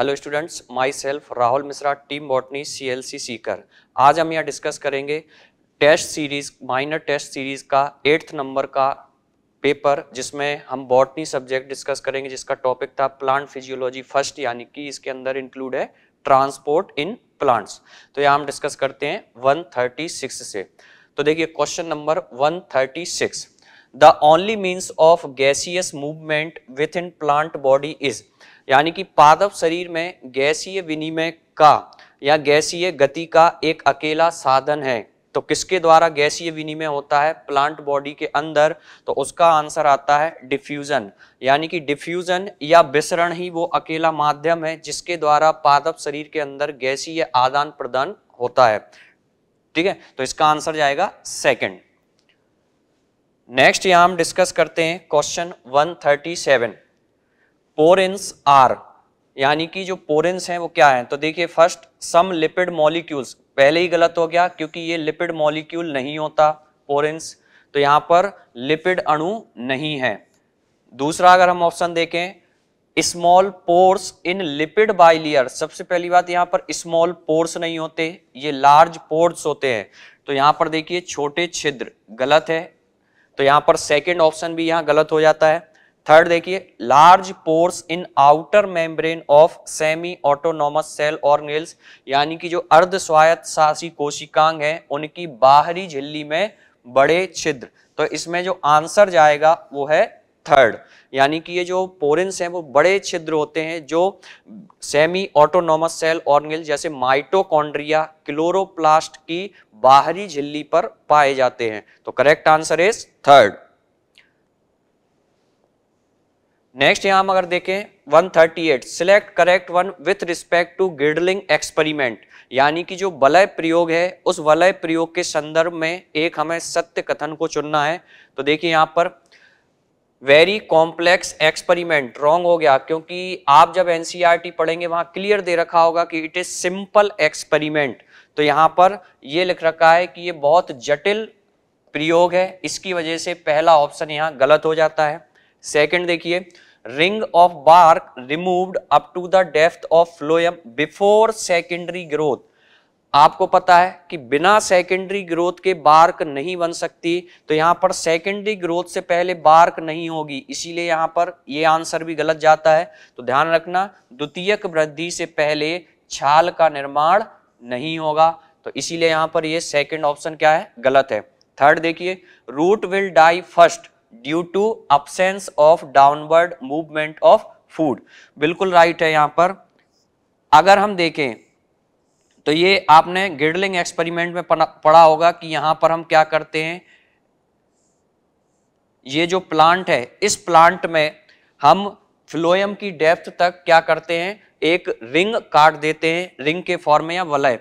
Hello students myself Rahul Mishra team botany C L C Sikar आज हम यहाँ डिस्कस करेंगे test series minor test series का एट्थ नंबर का पेपर जिसमें हम बॉटनी सब्जेक्ट डिस्कस करेंगे जिसका टॉपिक था प्लांट फिजियोलॉजी फर्स्ट यानी कि इसके अंदर इंक्लूड है ट्रांसपोर्ट इन प्लांट्स तो यहाँ हम डिस्कस करते हैं सिक्स से तो देखिए question number six the only means of gaseous movement within plant body is यानी कि पादप शरीर में गैसीय विनिमय का या गैसीय गति का एक अकेला साधन है तो किसके द्वारा गैसीय विनिमय होता है प्लांट बॉडी के अंदर तो उसका आंसर आता है डिफ्यूजन यानी कि डिफ्यूजन या विसरण ही वो अकेला माध्यम है जिसके द्वारा पादप शरीर के अंदर गैसीय आदान प्रदान होता है ठीक है तो इसका आंसर जाएगा सेकंड नेक्स्ट यहां हम डिस्कस करते हैं क्वेश्चन 137 पोरेंस आर यानी कि जो पोरेंस हैं वो क्या हैं तो देखिए फर्स्ट सम लिपिड मॉलिक्यूल्स पहले ही गलत हो गया क्योंकि ये लिपिड मॉलिक्यूल नहीं होता पोरेंस तो यहाँ पर लिपिड अणु नहीं है दूसरा अगर हम ऑप्शन देखें small pores in lipid bilayer सबसे पहली बात यहाँ पर स्मॉल पोर्स नहीं होते ये लार्ज पोर्स होते हैं तो यहाँ पर देखिए छोटे छिद्र गलत है तो यहाँ पर सेकेंड ऑप्शन भी यहाँ गलत हो जाता है थर्ड देखिए large pores in outer membrane of semi autonomous cell organelles यानी कि जो अर्ध स्वायत्त शासी कोशिकांग हैं उनकी बाहरी झिल्ली में बड़े छिद्र तो इसमें जो आंसर जाएगा वो है थर्ड यानी कि ये जो पोरेंस हैं वो बड़े छिद्र होते हैं जो सेमी ऑटोनोमस सेल ऑर्गेल जैसे माइटोकॉन्ड्रिया क्लोरोप्लास्ट की बाहरी झिल्ली पर पाए जाते हैं तो correct answer is third next यहां हम अगर देखें 138 select correct one with respect to girdling experiment यानी कि जो वलय प्रयोग है उस वलय प्रयोग के संदर्भ में एक हमें सत्य कथन को चुनना है तो देखिए यहाँ पर वेरी कॉम्प्लेक्स एक्सपेरिमेंट रॉन्ग हो गया क्योंकि आप जब एनसीईआरटी e पढ़ेंगे वहां क्लियर दे रखा होगा कि इट इज सिंपल एक्सपेरिमेंट तो यहाँ पर यह लिख रखा है कि ये बहुत जटिल प्रयोग है इसकी वजह से पहला ऑप्शन यहाँ गलत हो जाता है सेकंड देखिए ring of bark removed up to the depth of phloem before secondary growth आपको पता है कि बिना सेकेंडरी ग्रोथ के बार्क नहीं बन सकती तो यहाँ पर सेकेंडरी ग्रोथ से पहले बार्क नहीं होगी इसीलिए यहाँ पर ये आंसर भी गलत जाता है तो ध्यान रखना द्वितीयक वृद्धि से पहले छाल का निर्माण नहीं होगा तो इसीलिए यहाँ पर ये सेकेंड ऑप्शन क्या है गलत है थर्ड देखिए root will die first due to absence of downward movement of food बिल्कुल राइट है यहां पर अगर हम देखें तो ये आपने गिडलिंग एक्सपेरिमेंट में पढ़ा होगा कि यहां पर हम क्या करते हैं ये जो प्लांट है इस प्लांट में हम फ्लोएम की डेप्थ तक क्या करते हैं एक रिंग काट देते हैं रिंग के फॉर्म में या वलय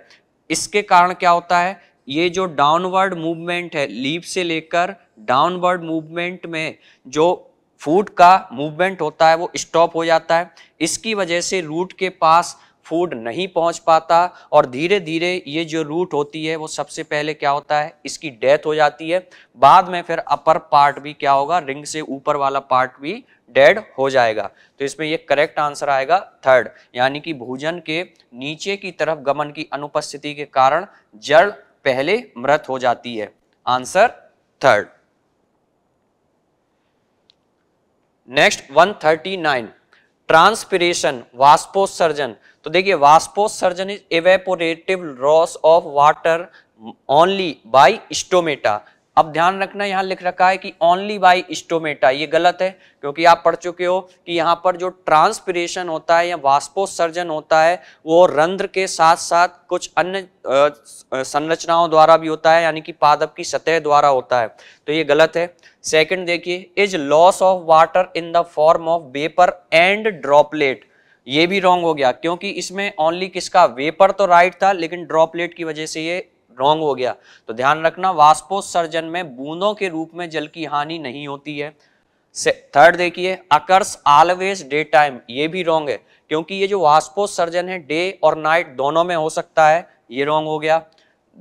इसके कारण क्या होता है ये जो डाउनवर्ड मूवमेंट है लीप से लेकर डाउनवर्ड मूवमेंट में जो फूड का मूवमेंट होता है वो स्टॉप हो जाता है इसकी वजह से रूट के पास फूड नहीं पहुंच पाता और धीरे धीरे ये जो रूट होती है वो सबसे पहले क्या होता है इसकी डेथ हो जाती है बाद में फिर अपर पार्ट भी क्या होगा रिंग से ऊपर वाला पार्ट भी डेड हो जाएगा तो इसमें ये करेक्ट आंसर आएगा थर्ड यानी कि भोजन के नीचे की तरफ गमन की अनुपस्थिति के कारण जड़ पहले मृत हो जाती है आंसर थर्ड नेक्स्ट 139 ट्रांसपिरेशन वास्पोसर्जन तो देखिए वास्पोसर्जन is evaporative loss of water only by stomata अब ध्यान रखना यहाँ लिख रखा है कि ओनली बाई स्टोमेटा ये गलत है क्योंकि आप पढ़ चुके हो कि यहाँ पर जो ट्रांसपिरेशन होता है या वाष्पोत्सर्जन होता है वो रंध्र के साथ साथ कुछ अन्य संरचनाओं द्वारा भी होता है यानी कि पादप की सतह द्वारा होता है तो ये गलत है सेकंड देखिए is loss of water in the form of vapour and droplet ये भी रॉन्ग हो गया क्योंकि इसमें ओनली किसका वेपर तो राइट था लेकिन ड्रॉपलेट की वजह से ये रॉन्ग हो गया तो ध्यान रखना वाष्पोत्सर्जन में बूंदों के रूप में जल की हानि नहीं होती है थर्ड देखिए अकर्स ऑलवेज डे टाइम ये भी रॉन्ग है क्योंकि ये जो वाष्पोत्सर्जन है डे और नाइट दोनों में हो सकता है ये रॉन्ग हो गया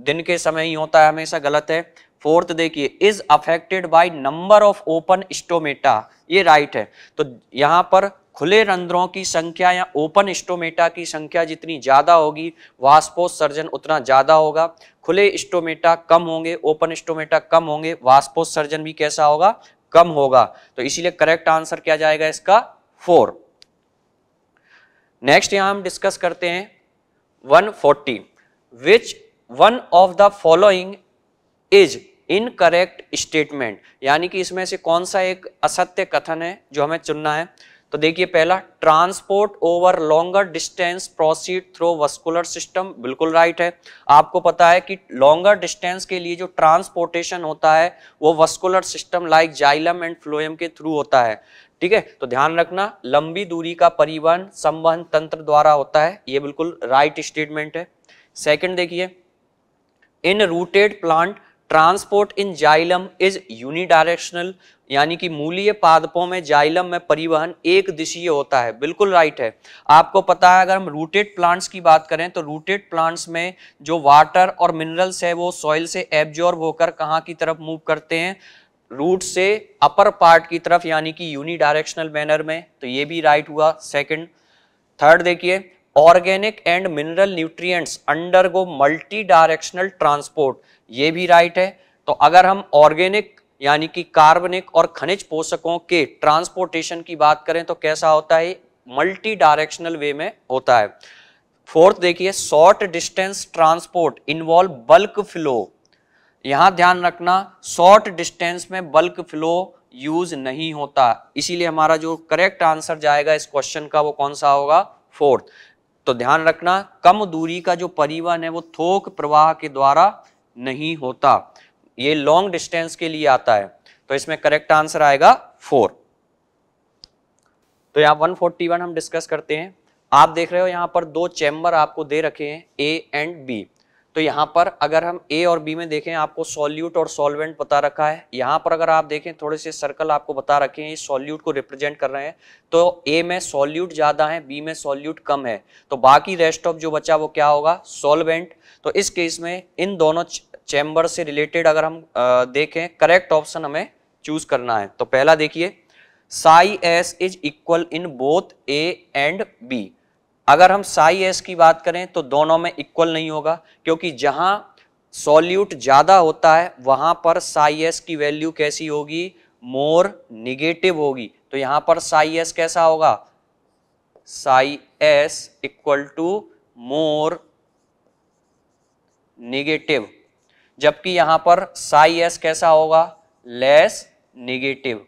दिन के समय ही होता है हमेशा गलत है फोर्थ देखिए is affected by number of open stomata ये राइट है तो यहाँ पर खुले रंध्रों की संख्या या ओपन स्टोमेटा की संख्या जितनी ज़्यादा होगी वाष्पोत्सर्जन उतना ज़्यादा होगा खुले स्टोमेटा कम होंगे ओपन स्टोमेटा कम होंगे वाष्पोत्सर्जन भी कैसा होगा कम होगा तो इसीलिए करेक्ट आंसर क्या जाएगा इसका फोर नेक्स्ट यहां हम डिस्कस करते हैं one forty which one of the following is incorrect statement यानी कि इसमें से कौन सा एक असत्य कथन है जो हमें चुनना है तो देखिए पहला transport over longer distance proceed through vascular system बिल्कुल राइट है आपको पता है कि लॉन्गर डिस्टेंस के लिए जो ट्रांसपोर्टेशन होता है वो vascular system like xylem and phloem के थ्रू होता है ठीक है तो ध्यान रखना लंबी दूरी का परिवहन संवहन तंत्र द्वारा होता है ये बिल्कुल राइट स्टेटमेंट है सेकेंड देखिए in rooted plant transport in xylem is unidirectional यानी कि मूलीय पादपों में जाइलम में परिवहन एक दिशीय होता है बिल्कुल राइट है आपको पता है अगर हम रूटेड प्लांट्स की बात करें तो रूटेड प्लांट्स में जो वाटर और मिनरल्स है वो सॉइल से एब्जॉर्ब होकर कहाँ की तरफ मूव करते हैं रूट से अपर पार्ट की तरफ यानी कि यूनिडायरेक्शनल मैनर में तो ये भी राइट हुआ सेकंड थर्ड देखिए organic and mineral nutrients go multi directional transport ये भी राइट है तो अगर हम ऑर्गेनिक यानी कि कार्बनिक और खनिज पोषकों के ट्रांसपोर्टेशन की बात करें तो कैसा होता है मल्टी डायरेक्शनल वे में होता है फोर्थ देखिए short distance transport involve bulk flow यहां ध्यान रखना शॉर्ट डिस्टेंस में बल्क फ्लो यूज नहीं होता इसीलिए हमारा जो करेक्ट आंसर जाएगा इस क्वेश्चन का वो कौन सा होगा फोर्थ तो ध्यान रखना कम दूरी का जो परिवहन है वो थोक प्रवाह के द्वारा नहीं होता ये लॉन्ग डिस्टेंस के लिए आता है तो इसमें करेक्ट आंसर आएगा फोर तो यहां 141 हम डिस्कस करते हैं आप देख रहे हो यहां पर दो चैम्बर आपको दे रखे हैं ए एंड बी तो यहाँ पर अगर हम ए और बी में देखें आपको सॉल्यूट और सॉल्वेंट बता रखा है यहाँ पर अगर आप देखें थोड़े से सर्कल आपको बता रखे हैं ये सॉल्यूट को रिप्रेजेंट कर रहे हैं तो ए में सॉल्यूट ज़्यादा है बी में सॉल्यूट कम है तो बाकी रेस्ट ऑफ जो बचा वो क्या होगा सॉल्वेंट तो इस केस में इन दोनों चैम्बर से रिलेटेड अगर हम देखें करेक्ट ऑप्शन हमें चूज करना है तो पहला देखिए psi S is equal in both A and B अगर हम साई एस की बात करें तो दोनों में इक्वल नहीं होगा क्योंकि जहां सॉल्यूट ज़्यादा होता है वहां पर साई एस की वैल्यू कैसी होगी मोर निगेटिव होगी तो यहां पर साई एस कैसा होगा psi S equal to more negative जबकि यहां पर साई एस कैसा होगा लेस निगेटिव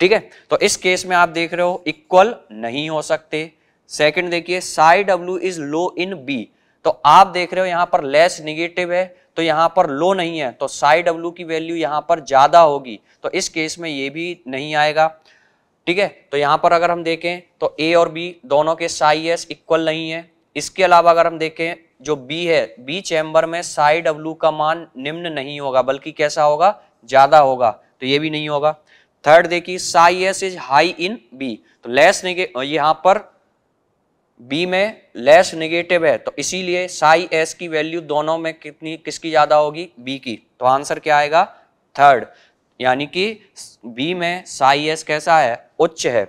ठीक है तो इस केस में आप देख रहे हो इक्वल नहीं हो सकते सेकंड देखिए psi W is low in B तो आप देख रहे हो यहाँ पर लेस निगेटिव है तो यहाँ पर लो नहीं है तो साई डब्ल्यू की वैल्यू यहाँ पर ज़्यादा होगी तो इस केस में ये भी नहीं आएगा ठीक है तो यहाँ पर अगर हम देखें तो ए और बी दोनों के साई एस इक्वल नहीं है इसके अलावा अगर हम देखें जो बी है बी चैम्बर में साई डब्ल्यू का मान निम्न नहीं होगा बल्कि कैसा होगा ज़्यादा होगा तो ये भी नहीं होगा थर्ड देखिए psi S is high in B तो लेस यहाँ पर बी में लेस नेगेटिव है तो इसीलिए साई एस की वैल्यू दोनों में कितनी किसकी ज़्यादा होगी बी की तो आंसर क्या आएगा थर्ड यानी कि बी में साई एस कैसा है उच्च है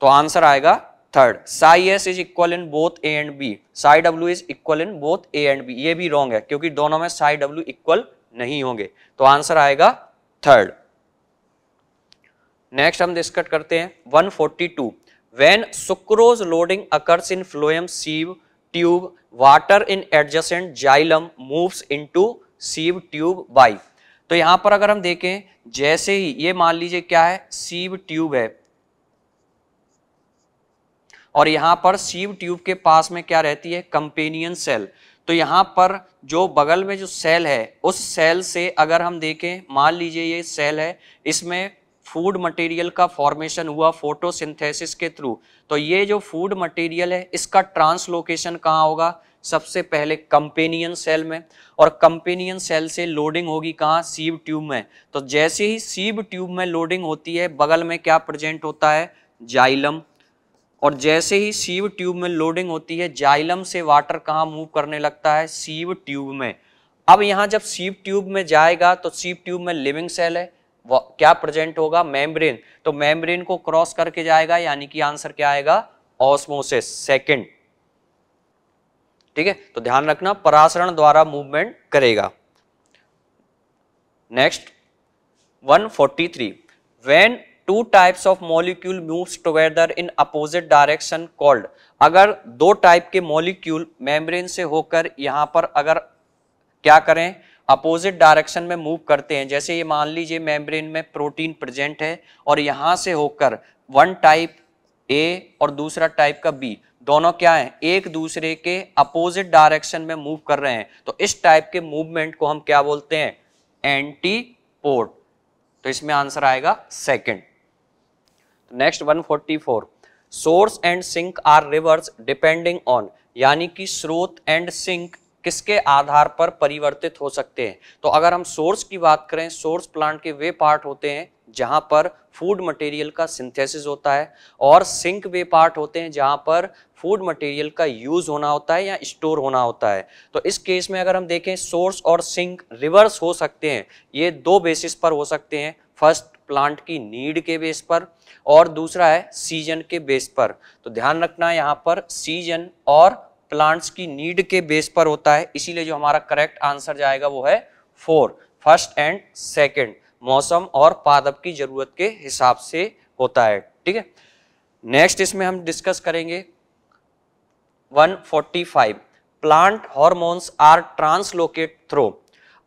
तो आंसर आएगा third psi S is equal in both A and B psi W is equal in both A and B ये भी रॉन्ग है क्योंकि दोनों में साई डब्ल्यू इक्वल नहीं होंगे तो आंसर आएगा थर्ड नेक्स्ट हम डिस्कट करते हैं 142 when sucrose loading occurs in phloem sieve tube water in adjacent xylem moves into sieve tube by तो यहां पर अगर हम देखें जैसे ही ये मान लीजिए क्या है सीव ट्यूब है और यहां पर सीव ट्यूब के पास में क्या रहती है कंपेनियन सेल तो यहां पर जो बगल में जो सेल है उस सेल से अगर हम देखें मान लीजिए ये सेल है इसमें फूड मटेरियल का फॉर्मेशन हुआ फोटोसिंथेसिस के थ्रू तो ये जो फूड मटेरियल है इसका ट्रांसलोकेशन कहाँ होगा सबसे पहले कंपेनियन सेल में और कंपेनियन सेल से लोडिंग होगी कहाँ सीब ट्यूब में तो जैसे ही सीब ट्यूब में लोडिंग होती है बगल में क्या प्रेजेंट होता है जाइलम और जैसे ही सीव ट्यूब में लोडिंग होती है जाइलम से वाटर कहाँ मूव करने लगता है सीव ट्यूब में अब यहाँ जब सीव ट्यूब में जाएगा तो सीव ट्यूब में लिविंग सेल है क्या प्रेजेंट होगा मेम्ब्रेन तो मेम्ब्रेन को क्रॉस करके जाएगा यानी कि आंसर क्या आएगा ऑस्मोसिस सेकंड ठीक है तो ध्यान रखना परासरण द्वारा मूवमेंट करेगा next 143 forty when two types of molecule moves together in opposite direction called अगर दो टाइप के मॉलिक्यूल मेम्ब्रेन से होकर यहां पर अगर क्या करें अपोजिट डायरेक्शन में मूव करते हैं जैसे ये मान लीजिए मेम्ब्रेन में प्रोटीन प्रेजेंट है और यहाँ से होकर वन टाइप ए और दूसरा टाइप का बी दोनों क्या है एक दूसरे के अपोजिट डायरेक्शन में मूव कर रहे हैं तो इस टाइप के मूवमेंट को हम क्या बोलते हैं एंटी पोर्ट तो इसमें आंसर आएगा second next 144 source and sink are reverse depending on यानी कि स्रोत एंड सिंक किसके आधार पर परिवर्तित हो सकते हैं तो अगर हम सोर्स की बात करें सोर्स प्लांट के वे पार्ट होते हैं जहां पर फूड मटेरियल का सिंथेसिस होता है और सिंक वे पार्ट होते हैं जहां पर फूड मटेरियल का यूज होना होता है या स्टोर होना होता है तो इस केस में अगर हम देखें सोर्स और सिंक रिवर्स हो सकते हैं ये दो बेसिस पर हो सकते हैं फर्स्ट प्लांट की नीड के बेस पर और दूसरा है सीजन के बेस पर तो ध्यान रखना यहाँ पर सीजन और प्लांट्स की नीड के बेस पर होता है इसीलिए जो हमारा करेक्ट आंसर जाएगा वो है फोर फर्स्ट एंड सेकेंड मौसम और पादप की जरूरत के हिसाब से होता है ठीक है नेक्स्ट इसमें हम डिस्कस करेंगे 145 plant hormones are translocate through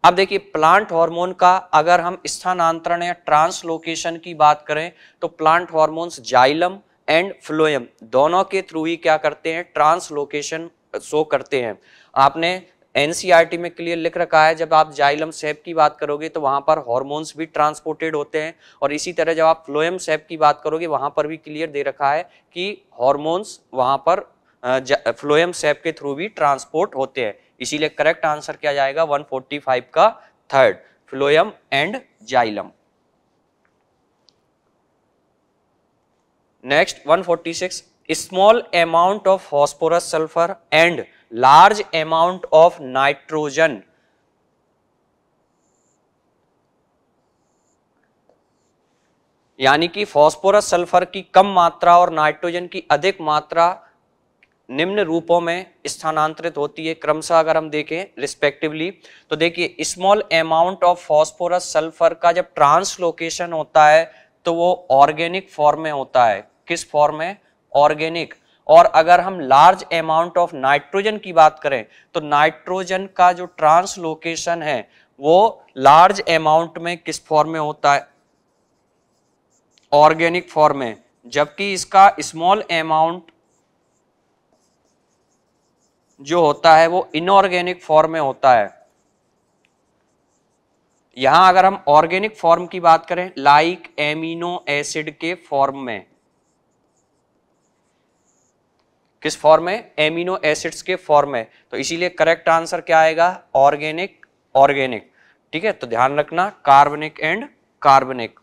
अब देखिए प्लांट हार्मोन का अगर हम स्थानांतरण या ट्रांसलोकेशन की बात करें तो plant hormones xylem and phloem दोनों के थ्रू ही क्या करते हैं ट्रांसलोकेशन शो uh, करते हैं आपने एनसीईआरटी e में क्लियर लिख रखा है जब आप जाइलम सेप की बात करोगे तो वहां पर हॉर्मोन्स भी ट्रांसपोर्टेड होते हैं और इसी तरह जब आप फ्लोएम सेप की बात करोगे वहां पर भी क्लियर दे रखा है कि हॉर्मोन्स वहाँ पर फ्लोएम uh, uh, सेप के थ्रू भी ट्रांसपोर्ट होते हैं इसीलिए करेक्ट आंसर क्या जाएगा 145 का third phloem and xylem next 146 small amount of phosphorus sulphur and large amount of nitrogen यानी कि फॉस्फोरस सल्फर की कम मात्रा और नाइट्रोजन की अधिक मात्रा निम्न रूपों में स्थानांतरित होती है क्रमशः अगर हम देखें रिस्पेक्टिवली तो देखिए small amount of phosphorus sulphur का जब ट्रांसलोकेशन होता है तो वो ऑर्गेनिक फॉर्म में होता है किस फॉर्म में ऑर्गेनिक और अगर हम लार्ज अमाउंट ऑफ नाइट्रोजन की बात करें तो नाइट्रोजन का जो ट्रांसलोकेशन है वो लार्ज अमाउंट में किस फॉर्म में होता है ऑर्गेनिक फॉर्म में जबकि इसका स्मॉल अमाउंट जो होता है वो इनऑर्गेनिक फॉर्म में होता है यहां अगर हम ऑर्गेनिक फॉर्म की बात करें लाइक एमिनो एसिड के फॉर्म में किस फॉर्म में एमिनो एसिड्स के फॉर्म में तो इसीलिए करेक्ट आंसर क्या आएगा ऑर्गेनिक ऑर्गेनिक ठीक है तो ध्यान रखना कार्बनिक एंड कार्बनिक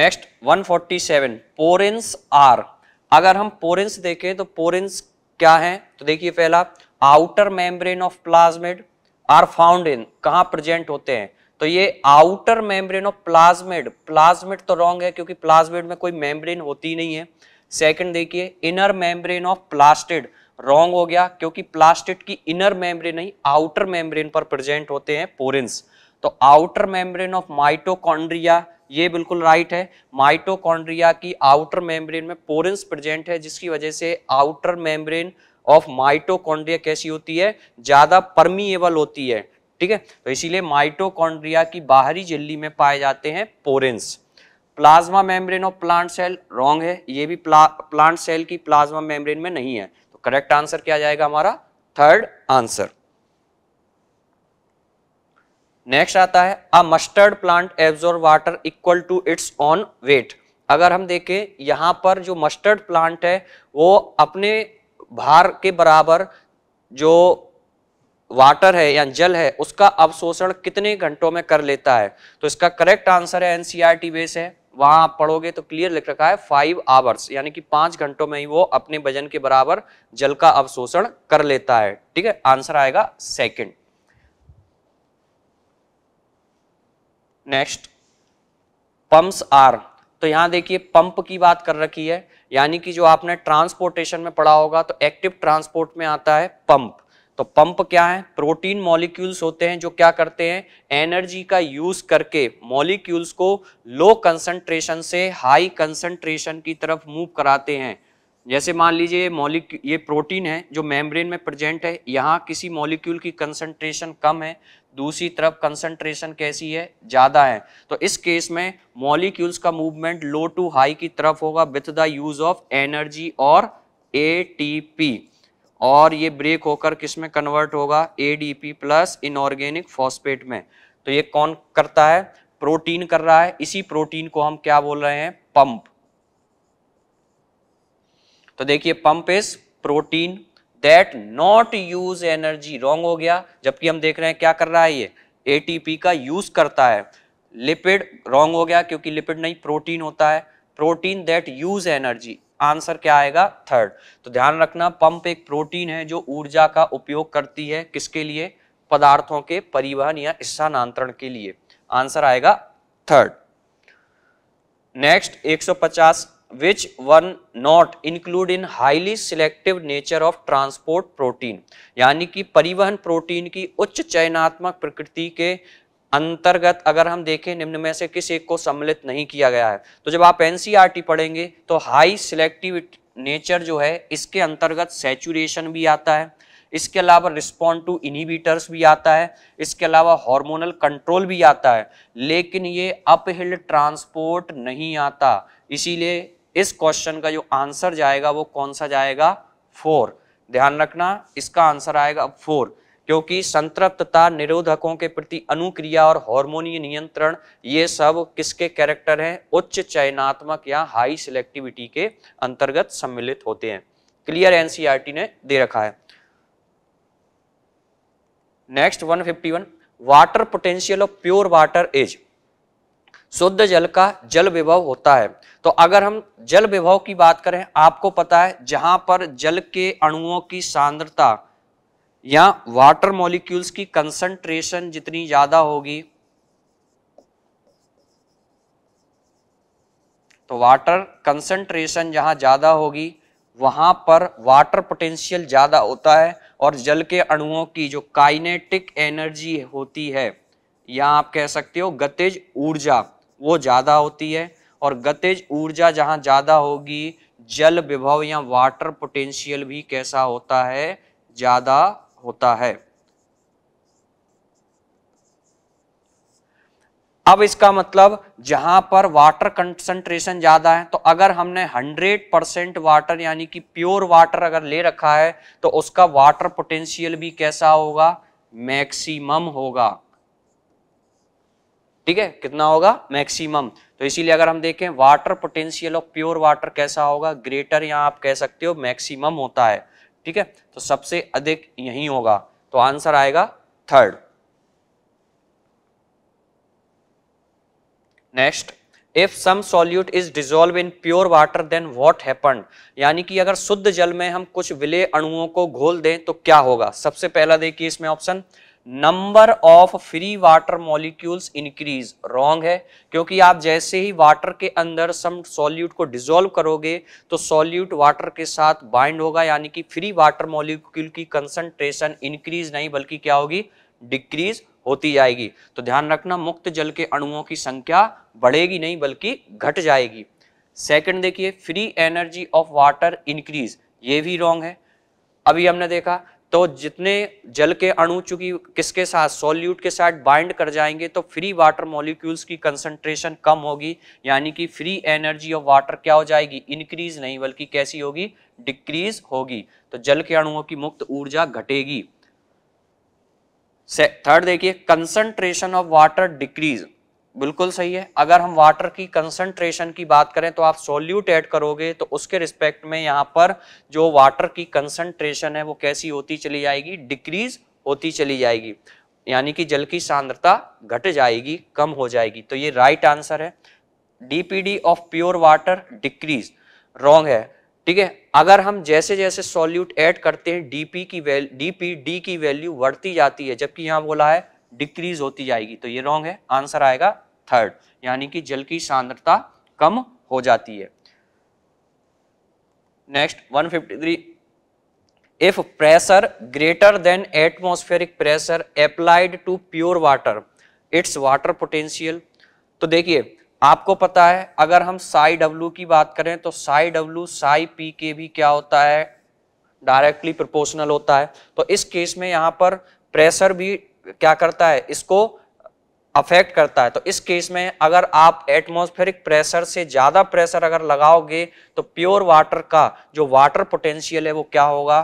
नेक्स्ट 147 पोरेंस आर अगर हम पोरेंस देखें तो पोरेंस क्या है तो देखिए पहला outer membrane of plasmid are found in कहा प्रेजेंट होते हैं तो ये outer membrane of plasmid plasmid तो रॉन्ग है क्योंकि प्लाज्मिड में कोई मेम्ब्रेन होती ही नहीं है सेकंड देखिए inner membrane of plastid wrong हो गया क्योंकि प्लास्टिड की इनर मेम्ब्रेन नहीं आउटर मेम्ब्रेन पर प्रेजेंट होते हैं पोरेंस तो आउटर मेम्ब्रेन ऑफ माइटोकॉन्ड्रिया ये बिल्कुल राइट है माइटोकॉन्ड्रिया की आउटर मेम्ब्रेन में पोरेंस प्रेजेंट है जिसकी वजह से आउटर मेम्ब्रेन ऑफ माइटोकॉन्ड्रिया कैसी होती है ज़्यादा परमिएबल होती है ठीक है तो इसीलिए माइटोकॉन्ड्रिया की बाहरी जल्दी में पाए जाते हैं porins plasma membrane of plant cell wrong है ये भी प्ला, प्लांट सेल की प्लाज्मा मेम्ब्रेन में नहीं है तो करेक्ट आंसर क्या जाएगा हमारा थर्ड आंसर नेक्स्ट आता है a mustard plant absorb water equal to its own weight अगर हम देखें यहां पर जो मस्टर्ड प्लांट है वो अपने भार के बराबर जो वाटर है या जल है उसका अवशोषण कितने घंटों में कर लेता है तो इसका करेक्ट आंसर है एनसीईआरटी बेस e है वहां आप पढ़ोगे तो क्लियर लिख रखा है फाइव आवर्स यानी कि पांच घंटों में ही वो अपने वजन के बराबर जल का अवशोषण कर लेता है ठीक है आंसर आएगा सेकेंड नेक्स्ट पंप्स आर तो यहां देखिए पंप की बात कर रखी है यानी कि जो आपने ट्रांसपोर्टेशन में पढ़ा होगा तो एक्टिव ट्रांसपोर्ट में आता है पंप तो पंप क्या है प्रोटीन मॉलिक्यूल्स होते हैं जो क्या करते हैं एनर्जी का यूज करके मॉलिक्यूल्स को लो कंसंट्रेशन से हाई कंसंट्रेशन की तरफ मूव कराते हैं जैसे मान लीजिए मॉलिक्यू ये प्रोटीन है जो मेम्ब्रेन में प्रेजेंट है यहाँ किसी मॉलिक्यूल की कंसंट्रेशन कम है दूसरी तरफ कंसंट्रेशन कैसी है ज़्यादा है तो इस केस में मॉलिक्यूल्स का मूवमेंट लो टू हाई की तरफ होगा with the use of energy और एटीपी और ये ब्रेक होकर किस में कन्वर्ट होगा एडीपी प्लस इनऑर्गेनिक फॉस्फेट में तो ये कौन करता है प्रोटीन कर रहा है इसी प्रोटीन को हम क्या बोल रहे हैं पंप तो देखिए pump is protein that not use energy wrong हो गया जबकि हम देख रहे हैं क्या कर रहा है ये एटीपी का यूज करता है लिपिड रॉन्ग हो गया क्योंकि लिपिड नहीं प्रोटीन होता है protein that use energy answer क्या आएगा थर्ड तो ध्यान रखना पंप एक प्रोटीन है जो ऊर्जा का उपयोग करती है किसके लिए पदार्थों के परिवहन या स्थानांतरण के लिए आंसर आएगा थर्ड नेक्स्ट 150 सौ which one not include in highly selective nature of transport protein यानी कि परिवहन प्रोटीन की उच्च चयनात्मक प्रकृति के अंतर्गत अगर हम देखें निम्न में से किस एक को सम्मिलित नहीं किया गया है तो जब आप एनसीईआरटी e पढ़ेंगे तो हाई सिलेक्टिव नेचर जो है इसके अंतर्गत सेचुरेशन भी आता है इसके अलावा रिस्पॉन्ड टू इनिबिटर्स भी आता है इसके अलावा हार्मोनल कंट्रोल भी आता है लेकिन ये अपहिल ट्रांसपोर्ट नहीं आता इसीलिए इस क्वेश्चन का जो आंसर जाएगा वो कौन सा जाएगा फोर ध्यान रखना इसका आंसर आएगा फोर क्योंकि संतृप्तता निरोधकों के प्रति अनुक्रिया और हार्मोनीय नियंत्रण ये सब किसके कैरेक्टर हैं उच्च चयनात्मक या हाई सिलेक्टिविटी के अंतर्गत सम्मिलित होते हैं क्लियर एनसीईआरटी e ने दे रखा है next 151 water potential of pure water is शुद्ध जल का जल विभव होता है तो अगर हम जल विभव की बात करें आपको पता है जहां पर जल के अणुओं की सांद्रता या वाटर मॉलिक्यूल्स की कंसंट्रेशन जितनी ज्यादा होगी तो वाटर कंसंट्रेशन जहां ज्यादा होगी वहां पर वाटर पोटेंशियल ज्यादा होता है और जल के अणुओं की जो काइनेटिक एनर्जी होती है या आप कह सकते हो गतिज ऊर्जा वो ज्यादा होती है और गतिज ऊर्जा जहां ज्यादा होगी जल विभव या वाटर पोटेंशियल भी कैसा होता है ज्यादा होता है अब इसका मतलब जहां पर वाटर कंसंट्रेशन ज्यादा है तो अगर हमने 100 परसेंट वाटर यानी कि प्योर वाटर अगर ले रखा है तो उसका वाटर पोटेंशियल भी कैसा होगा मैक्सिमम होगा ठीक है कितना होगा मैक्सिमम तो इसीलिए अगर हम देखें water potential of pure water कैसा होगा ग्रेटर या आप कह सकते हो मैक्सिमम होता है ठीक है तो सबसे अधिक यही होगा तो आंसर आएगा third next if some solute is dissolve in pure water then what happen यानी कि अगर शुद्ध जल में हम कुछ विलय अणुओं को घोल दें तो क्या होगा सबसे पहला देखिए इसमें option number of free water molecules increase wrong है क्योंकि आप जैसे ही वाटर के अंदर सम सॉल्यूट को डिजोल्व करोगे तो सॉल्यूट वाटर के साथ बाइंड होगा यानी कि फ्री वाटर मॉलिक्यूल की कंसंट्रेशन इंक्रीज नहीं बल्कि क्या होगी डिक्रीज होती जाएगी तो ध्यान रखना मुक्त जल के अणुओं की संख्या बढ़ेगी नहीं बल्कि घट जाएगी सेकेंड देखिए free energy of water increase ये भी रॉन्ग है अभी हमने देखा तो जितने जल के अणु चूंकि किसके साथ सॉल्यूट के साथ बाइंड कर जाएंगे तो फ्री वाटर मॉलिक्यूल्स की कंसंट्रेशन कम होगी यानी कि फ्री एनर्जी ऑफ वाटर क्या हो जाएगी इंक्रीज नहीं बल्कि कैसी होगी डिक्रीज होगी तो जल के अणुओं की मुक्त ऊर्जा घटेगी थर्ड देखिए कंसंट्रेशन ऑफ वाटर डिक्रीज बिल्कुल सही है अगर हम वाटर की कंसंट्रेशन की बात करें तो आप सोल्यूट ऐड करोगे तो उसके रिस्पेक्ट में यहाँ पर जो वाटर की कंसंट्रेशन है वो कैसी होती चली जाएगी डिक्रीज होती चली जाएगी यानी कि जल की सांद्रता घट जाएगी कम हो जाएगी तो ये राइट आंसर है DPD of pure water decrease wrong है ठीक है अगर हम जैसे जैसे सॉल्यूट ऐड करते हैं डीपी की वैल्यू डीपी डी की वैल्यू बढ़ती जाती है जबकि यहाँ बोला है डिक्रीज होती जाएगी तो ये रॉन्ग है आंसर आएगा थर्ड यानी कि जल की सांद्रता कम हो जाती है next 153 if pressure greater than atmospheric pressure applied to pure water its water potential तो देखिए आपको पता है अगर हम साई डब्ल्यू की बात करें तो साई डब्ल्यू साई पी के भी क्या होता है डायरेक्टली प्रोपोर्शनल होता है तो इस केस में यहाँ पर प्रेशर भी क्या करता है इसको अफेक्ट करता है तो इस केस में अगर आप एटमॉस्फेरिक प्रेशर से ज़्यादा प्रेशर अगर लगाओगे तो प्योर वाटर का जो वाटर पोटेंशियल है वो क्या होगा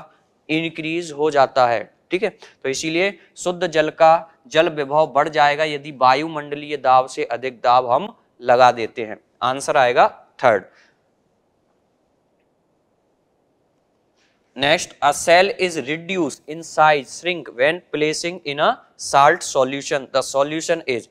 इंक्रीज हो जाता है ठीक है तो इसीलिए शुद्ध जल का जल विभव बढ़ जाएगा यदि वायुमंडलीय दाब से अधिक दाब हम लगा देते हैं आंसर आएगा third Next, a cell is reduced in size, shrink when placing in a salt solution. The solution is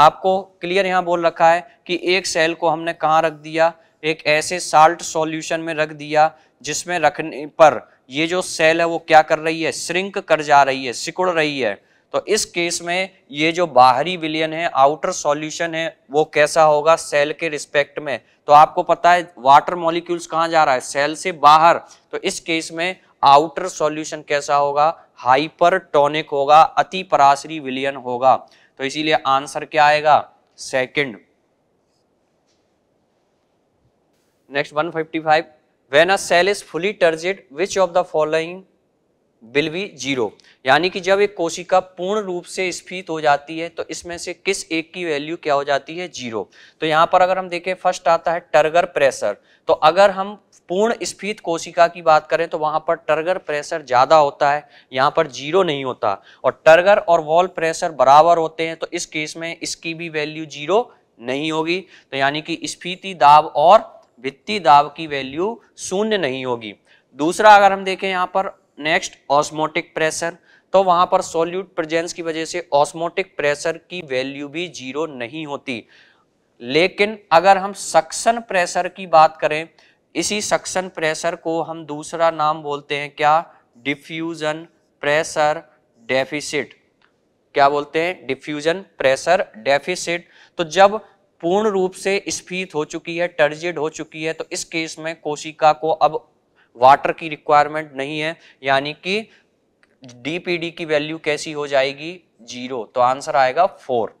आपको क्लियर यहाँ बोल रखा है कि एक सेल को हमने कहाँ रख दिया एक ऐसे साल्ट सॉल्यूशन में रख दिया जिसमें रखने पर ये जो सेल है वो क्या कर रही है श्रिंक कर जा रही है सिकुड़ रही है तो इस केस में ये जो बाहरी विलियन है आउटर सॉल्यूशन है वो कैसा होगा सेल के रिस्पेक्ट में तो आपको पता है वाटर मॉलिक्यूल्स कहाँ जा रहा है सेल से बाहर तो इस केस में आउटर सॉल्यूशन कैसा होगा हाइपरटोनिक होगा अति पराशरी विलियन होगा तो इसीलिए आंसर क्या आएगा second next 155 when a cell is fully turgid which of the following will be zero यानी कि जब एक कोशिका पूर्ण रूप से स्फीत हो जाती है तो इसमें से किस एक की वैल्यू क्या हो जाती है जीरो तो यहाँ पर अगर हम देखें फर्स्ट आता है टर्गर प्रेशर तो अगर हम पूर्ण स्फीत कोशिका की बात करें तो वहाँ पर टर्गर प्रेशर ज़्यादा होता है यहाँ पर जीरो नहीं होता और टर्गर और वॉल प्रेशर बराबर होते हैं तो इस केस में इसकी भी वैल्यू जीरो नहीं होगी तो यानी कि स्फीति दाब और वित्तीय दाब की वैल्यू शून्य नहीं होगी दूसरा अगर हम देखें यहाँ पर नेक्स्ट ऑस्मोटिक प्रेशर तो वहां पर सोल्यूट प्रेजेंस की वजह से ऑस्मोटिक प्रेशर की वैल्यू भी जीरो नहीं होती लेकिन अगर हम सक्शन प्रेशर की बात करें इसी सक्शन प्रेशर को हम दूसरा नाम बोलते हैं क्या डिफ्यूजन प्रेशर डेफिसिट क्या बोलते हैं डिफ्यूजन प्रेशर डेफिसिट तो जब पूर्ण रूप से स्फीत हो चुकी है टर्जिड हो चुकी है तो इस केस में कोशिका को अब वाटर की रिक्वायरमेंट नहीं है यानी कि डीपीडी की वैल्यू कैसी हो जाएगी जीरो तो आंसर आएगा फोर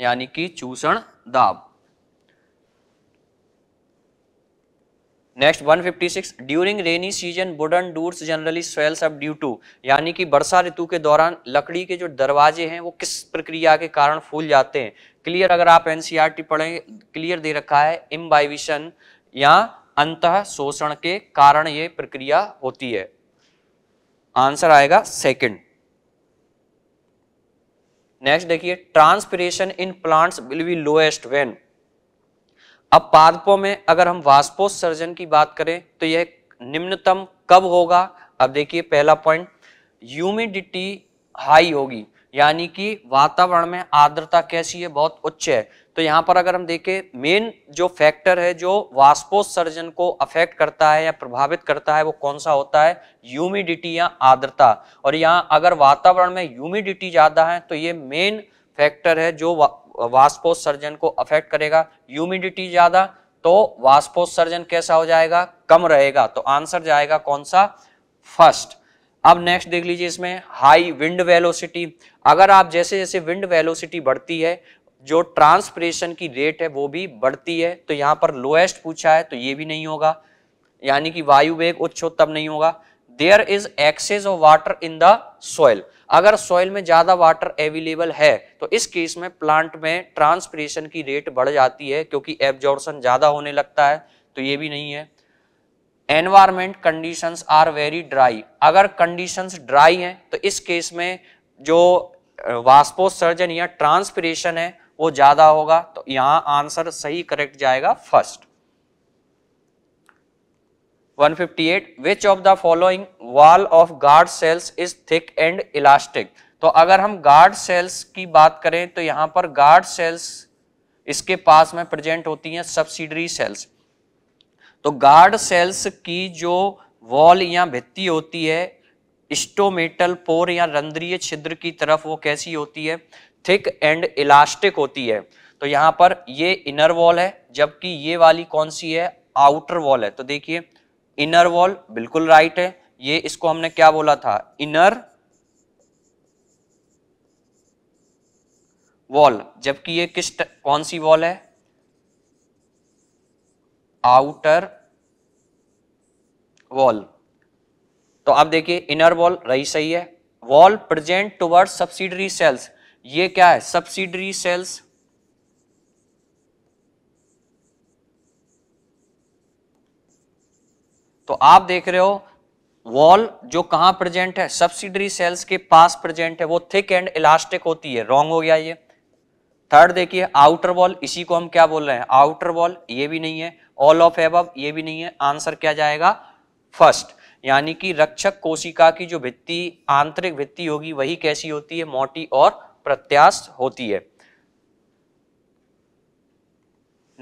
यानी कि चूषण दाब next 156 during rainy season wooden doors generally swells up due to यानी कि वर्षा ऋतु के दौरान लकड़ी के जो दरवाजे हैं वो किस प्रक्रिया के कारण फूल जाते हैं क्लियर अगर आप टी e पढ़ें क्लियर दे रखा है इम्बाइविशन या अंत शोषण के कारण ये प्रक्रिया होती है आंसर आएगा सेकंड नेक्स्ट देखिए transpiration in plants will be lowest when अब पादपों में अगर हम वाष्पोत्सर्जन की बात करें तो यह निम्नतम कब होगा अब देखिए पहला पॉइंट ह्यूमिडिटी हाई होगी यानी कि वातावरण में आर्द्रता कैसी है बहुत उच्च है तो यहाँ पर अगर हम देखें मेन जो फैक्टर है जो वाष्पोत्सर्जन को अफेक्ट करता है या प्रभावित करता है वो कौन सा होता है ह्यूमिडिटी या आर्द्रता और यहाँ अगर वातावरण में ह्यूमिडिटी ज़्यादा है तो ये मेन फैक्टर है जो वाष्पोत्सर्जन को अफेक्ट करेगा ह्यूमिडिटी ज़्यादा तो वाष्पोत्सर्जन कैसा हो जाएगा कम रहेगा तो आंसर जाएगा कौन सा फर्स्ट अब नेक्स्ट देख लीजिए इसमें हाई विंड वेलोसिटी अगर आप जैसे जैसे विंड वेलोसिटी बढ़ती है जो ट्रांसप्रेशन की रेट है वो भी बढ़ती है तो यहाँ पर लोएस्ट पूछा है तो ये भी नहीं होगा यानी कि वायु वेग उच्चोत्तम तब नहीं होगा there is excess of water in the soil अगर सॉइल में ज्यादा वाटर अवेलेबल है तो इस केस में प्लांट में ट्रांसप्रेशन की रेट बढ़ जाती है क्योंकि एब्जॉर्सन ज्यादा होने लगता है तो ये भी नहीं है environment conditions are very dry अगर कंडीशंस ड्राई हैं तो इस केस में जो वाष्पोत्सर्जन या ट्रांसप्रेशन है वो ज्यादा होगा तो यहां आंसर सही करेक्ट जाएगा first 158 which of the following wall of guard cells is thick and elastic तो अगर हम गार्ड सेल्स की बात करें तो यहां पर गार्ड सेल्स इसके पास में प्रेजेंट होती हैं सब्सिडरी सेल्स तो गार्ड सेल्स की जो वॉल या भित्ती होती है स्टोमेटल पोर या रंध्रीय छिद्र की तरफ वो कैसी होती है थिक एंड इलास्टिक होती है तो यहाँ पर ये इनर वॉल है जबकि ये वाली कौन सी है आउटर वॉल है तो देखिए इनर वॉल बिल्कुल राइट है ये इसको हमने क्या बोला था इनर वॉल जबकि ये किस कौन सी वॉल है आउटर वॉल तो आप देखिए इनर वॉल रही सही है wall present towards subsidiary cells ये क्या है सब्सिडरी सेल्स तो आप देख रहे हो वॉल जो कहां प्रेजेंट है सब्सिडरी सेल्स के पास प्रेजेंट है वो थिक एंड इलास्टिक होती है रॉन्ग हो गया ये थर्ड देखिए आउटर वॉल इसी को हम क्या बोल रहे हैं आउटर वॉल ये भी नहीं है ऑल ऑफ एब ये भी नहीं है आंसर क्या जाएगा फर्स्ट यानी कि रक्षक कोशिका की जो भित्ति आंतरिक भित्ति होगी वही कैसी होती है मोटी और प्रत्यास्थ होती है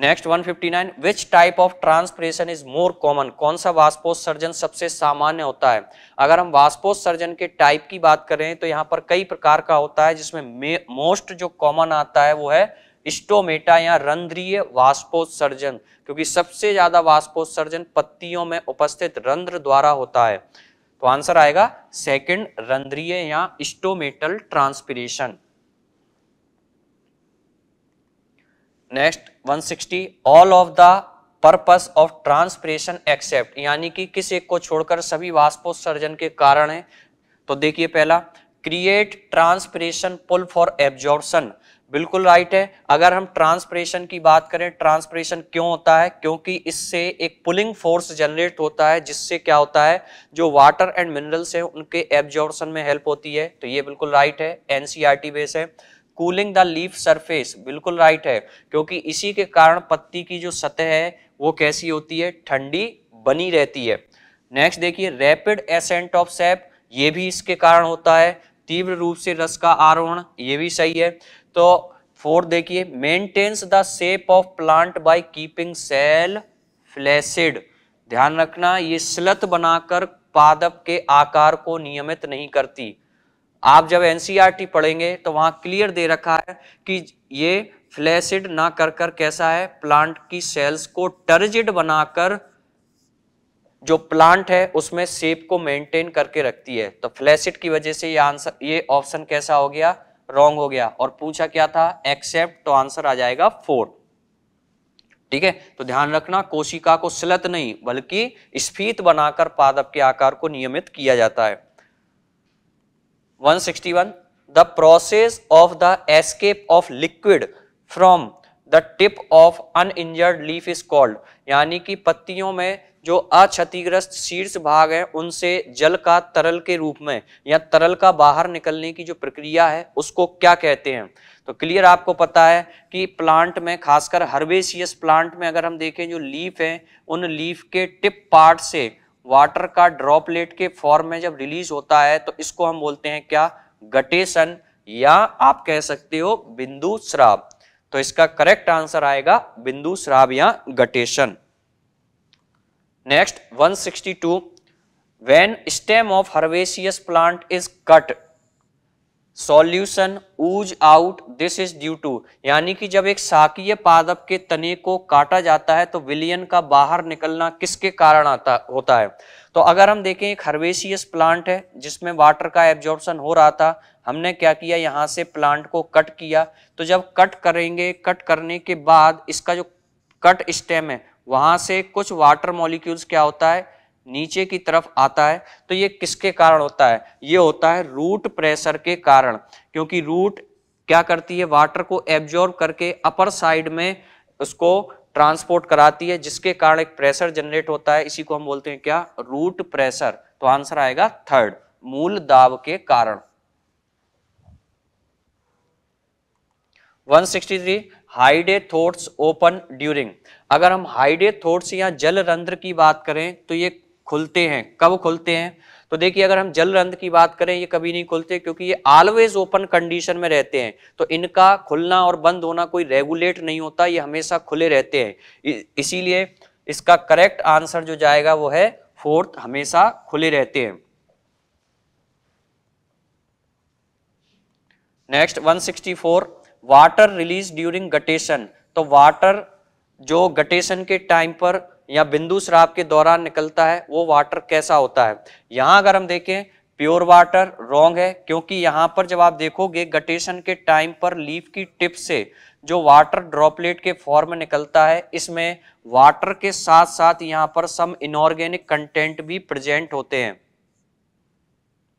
next 159 fifty which type of transpiration is more common कौन सा वास्पोस सर्जन सबसे सामान्य होता है अगर हम वास्पोस सर्जन के टाइप की बात करें तो यहाँ पर कई प्रकार का होता है जिसमें मोस्ट जो कॉमन आता है वो है स्टोमेटा या रंध्रीय वास्पोस सर्जन क्योंकि सबसे ज्यादा वास्पोस सर्जन पत्तियों में उपस्थित रंध्र द्वारा होता है तो आंसर आएगा सेकेंड रंध्रीय या stomatal transpiration next 160 all of the purpose of transpiration except यानी कि किस एक को छोड़कर सभी वाष्पोत्सर्जन के कारण है तो देखिए पहला create transpiration pull for absorption बिल्कुल राइट है अगर हम ट्रांसप्रेशन की बात करें ट्रांसप्रेशन क्यों होता है क्योंकि इससे एक पुलिंग फोर्स जनरेट होता है जिससे क्या होता है जो वाटर एंड मिनरल्स हैं उनके एब्जॉर्बन में हेल्प होती है तो ये बिल्कुल राइट है एनसीईआरटी बेस e है कूलिंग द लीफ सरफेस बिल्कुल राइट है क्योंकि इसी के कारण पत्ती की जो सतह है वो कैसी होती है ठंडी बनी रहती है नेक्स्ट देखिए रैपिड एसेंट ऑफ सैप ये भी इसके कारण होता है तीव्र रूप से रस का आरोहण ये भी सही है तो फोर्थ देखिए maintains the shape of plant by keeping cell flaccid ध्यान रखना ये स्लत बनाकर पादप के आकार को नियमित नहीं करती आप जब एनसीईआरटी e पढ़ेंगे तो वहां क्लियर दे रखा है कि ये फ्लैसिड ना कर कर कैसा है प्लांट की सेल्स को टर्जिड बनाकर जो प्लांट है उसमें सेप को मेंटेन करके रखती है तो फ्लैसिड की वजह से ये आंसर ये ऑप्शन कैसा हो गया रॉन्ग हो गया और पूछा क्या था एक्सेप्ट तो आंसर आ जाएगा फोर ठीक है तो ध्यान रखना कोशिका को स्लत नहीं बल्कि स्फीत बनाकर पादप के आकार को नियमित किया जाता है 161 the process of the escape of liquid from the tip of uninjured leaf is called यानी कि पत्तियों में जो अक्षतिग्रस्त शीर्ष भाग है उनसे जल का तरल के रूप में या तरल का बाहर निकलने की जो प्रक्रिया है उसको क्या कहते हैं तो क्लियर आपको पता है कि प्लांट में खासकर हर्बेसियस प्लांट में अगर हम देखें जो लीफ है उन लीफ के टिप पार्ट से वाटर का ड्रॉपलेट के फॉर्म में जब रिलीज होता है तो इसको हम बोलते हैं क्या गटेशन या आप कह सकते हो बिंदु श्राव तो इसका करेक्ट आंसर आएगा बिंदु श्राव या guttation next 162 when stem of herbaceous plant is cut solution ooze out this is due to यानी कि जब एक शाकीय पादप के तने को काटा जाता है तो विलियन का बाहर निकलना किसके कारण आता होता है तो अगर हम देखें एक हर्वेशियस प्लांट है जिसमें वाटर का एब्जॉर्प्शन हो रहा था हमने क्या किया यहाँ से प्लांट को कट किया तो जब कट करेंगे कट करने के बाद इसका जो कट स्टेम है वहां से कुछ वाटर मॉलिक्यूल्स क्या होता है नीचे की तरफ आता है तो ये किसके कारण होता है ये होता है रूट प्रेशर के कारण क्योंकि रूट क्या करती है वाटर को एब्जॉर्ब करके अपर साइड में उसको ट्रांसपोर्ट कराती है जिसके कारण एक प्रेशर जनरेट होता है इसी को हम बोलते हैं क्या रूट प्रेशर तो आंसर आएगा थर्ड मूल दाब के कारण 163 हाइडे थोट्स ओपन ड्यूरिंग अगर हम हाइडे थोट्स या जल रंध्र की बात करें तो ये खुलते हैं कब खुलते हैं तो देखिए अगर हम जल रंध की बात करें ये कभी नहीं खुलते क्योंकि ये ऑलवेज ओपन कंडीशन में रहते हैं तो इनका खुलना और बंद होना कोई रेगुलेट नहीं होता ये हमेशा खुले रहते हैं इसीलिए इसका करेक्ट आंसर जो जाएगा वो है फोर्थ हमेशा खुले रहते हैं next 164 water release during guttation तो वाटर जो गटेशन के टाइम पर या बिंदु श्राप के दौरान निकलता है वो वाटर कैसा होता है यहाँ अगर हम देखें प्योर वाटर रॉन्ग है क्योंकि यहाँ पर जब आप देखोगे गटेशन के टाइम पर लीफ की टिप से जो वाटर ड्रॉपलेट के फॉर्म में निकलता है इसमें वाटर के साथ साथ यहाँ पर सम इनऑर्गेनिक कंटेंट भी प्रेजेंट होते हैं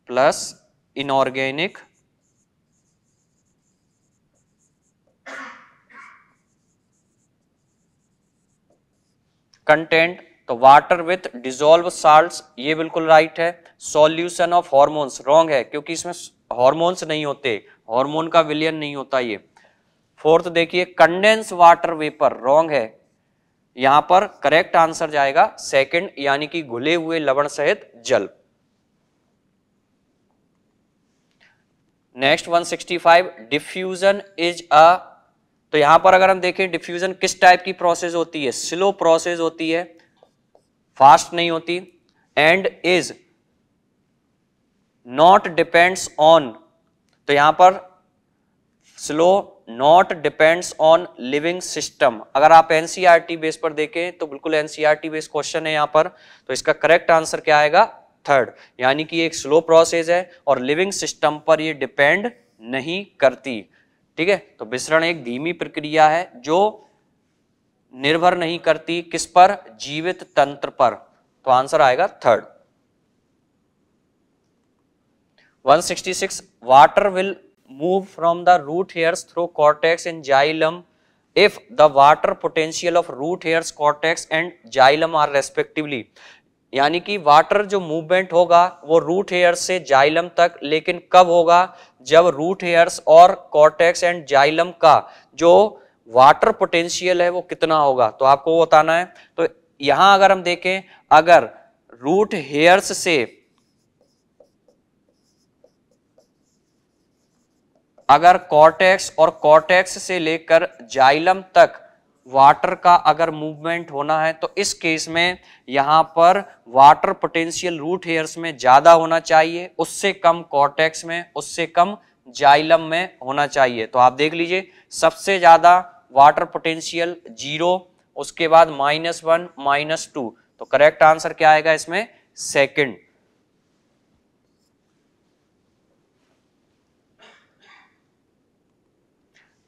प्लस इनऑर्गेनिक कंटेंट तो वाटर विथ डिजोल्व साल्ट ये बिल्कुल राइट है सॉल्यूशन ऑफ हॉर्मोन्स रॉन्ग है क्योंकि इसमें हॉर्मोन्स नहीं होते हॉर्मोन का विलियन नहीं होता ये फोर्थ देखिए कंडेंस वाटर वेपर रॉन्ग है यहां पर करेक्ट आंसर जाएगा सेकंड यानी कि घुले हुए लवण सहित जल नेक्स्ट 165 डिफ्यूजन इज अ तो यहां पर अगर हम देखें डिफ्यूज़न किस टाइप की प्रोसेस होती है स्लो प्रोसेस होती है फास्ट नहीं होती and is not depends on तो यहां पर slow not depends on living system अगर आप एनसीईआरटी बेस e पर देखें तो बिल्कुल एनसीईआरटी बेस क्वेश्चन है यहां पर तो इसका करेक्ट आंसर क्या आएगा थर्ड यानी कि एक स्लो प्रोसेस है और लिविंग सिस्टम पर ये डिपेंड नहीं करती ठीक है तो मिश्रण एक धीमी प्रक्रिया है जो निर्भर नहीं करती किस पर जीवित तंत्र पर तो आंसर आएगा third 166 water will move from the root hairs through cortex and xylem if the water potential of root hairs cortex and xylem are respectively यानी कि वाटर जो मूवमेंट होगा वो रूट हेयर्स से जाइलम तक लेकिन कब होगा जब रूट हेयर्स और कॉर्टेक्स एंड जाइलम का जो वाटर पोटेंशियल है वो कितना होगा तो आपको वो बताना है तो यहां अगर हम देखें अगर रूट हेयर्स से अगर कॉर्टेक्स और कॉर्टेक्स से लेकर जाइलम तक वाटर का अगर मूवमेंट होना है तो इस केस में यहाँ पर वाटर पोटेंशियल रूट हेयर्स में ज़्यादा होना चाहिए उससे कम कॉटेक्स में उससे कम जाइलम में होना चाहिए तो आप देख लीजिए सबसे ज़्यादा वाटर पोटेंशियल जीरो उसके बाद माइनस वन माइनस टू तो करेक्ट आंसर क्या आएगा इसमें second